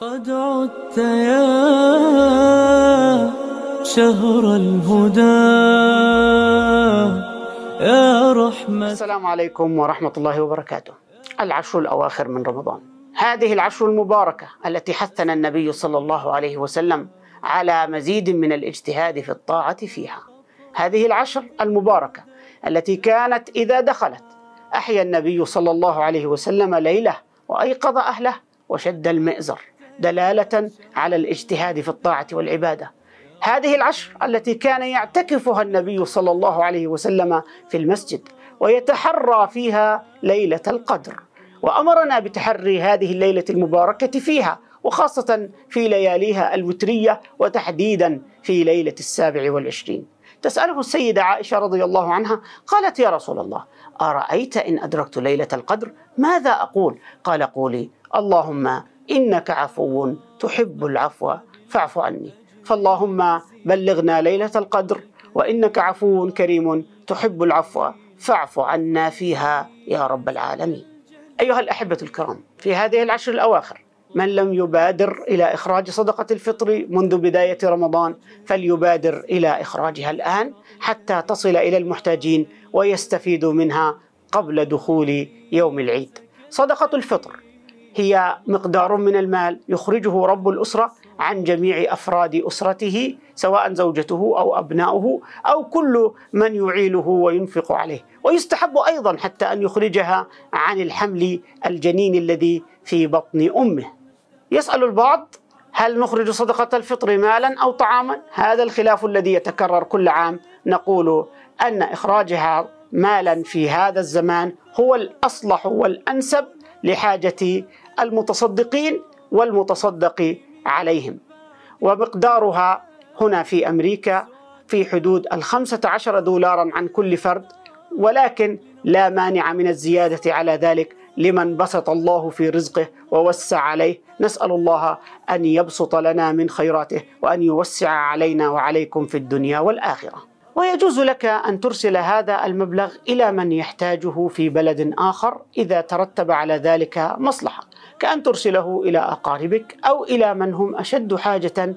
قد عدت يا شهر الهدى يا رحمة السلام عليكم ورحمة الله وبركاته العشر الأواخر من رمضان هذه العشر المباركة التي حثنا النبي صلى الله عليه وسلم على مزيد من الاجتهاد في الطاعة فيها هذه العشر المباركة التي كانت إذا دخلت أحيا النبي صلى الله عليه وسلم ليله وأيقظ أهله وشد المئزر دلالة على الاجتهاد في الطاعة والعبادة هذه العشر التي كان يعتكفها النبي صلى الله عليه وسلم في المسجد ويتحرى فيها ليلة القدر وأمرنا بتحري هذه الليلة المباركة فيها وخاصة في لياليها الوترية وتحديدا في ليلة السابع والعشرين تسأله السيدة عائشة رضي الله عنها قالت يا رسول الله أرأيت إن أدركت ليلة القدر ماذا أقول؟ قال قولي اللهم إنك عفو تحب العفو فاعف عني فاللهم بلغنا ليلة القدر وإنك عفو كريم تحب العفو فاعف عنا فيها يا رب العالمين أيها الأحبة الكرام في هذه العشر الأواخر من لم يبادر إلى إخراج صدقة الفطر منذ بداية رمضان فليبادر إلى إخراجها الآن حتى تصل إلى المحتاجين ويستفيدوا منها قبل دخول يوم العيد صدقة الفطر هي مقدار من المال يخرجه رب الأسرة عن جميع أفراد أسرته سواء زوجته أو أبناؤه أو كل من يعيله وينفق عليه ويستحب أيضا حتى أن يخرجها عن الحمل الجنين الذي في بطن أمه يسأل البعض هل نخرج صدقة الفطر مالا أو طعاما؟ هذا الخلاف الذي يتكرر كل عام نقول أن إخراجها مالا في هذا الزمان هو الأصلح والأنسب لحاجة المتصدقين والمتصدق عليهم ومقدارها هنا في أمريكا في حدود الخمسة عشر دولارا عن كل فرد ولكن لا مانع من الزيادة على ذلك لمن بسط الله في رزقه ووسع عليه نسأل الله أن يبسط لنا من خيراته وأن يوسع علينا وعليكم في الدنيا والآخرة ويجوز لك أن ترسل هذا المبلغ إلى من يحتاجه في بلد آخر إذا ترتب على ذلك مصلحة كأن ترسله إلى أقاربك أو إلى من هم أشد حاجة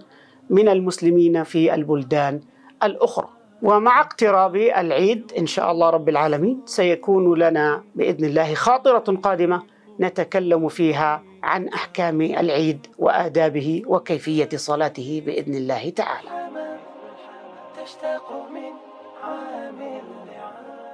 من المسلمين في البلدان الأخرى ومع اقتراب العيد إن شاء الله رب العالمين سيكون لنا بإذن الله خاطرة قادمة نتكلم فيها عن أحكام العيد وآدابه وكيفية صلاته بإذن الله تعالى تشتاق من عام لعام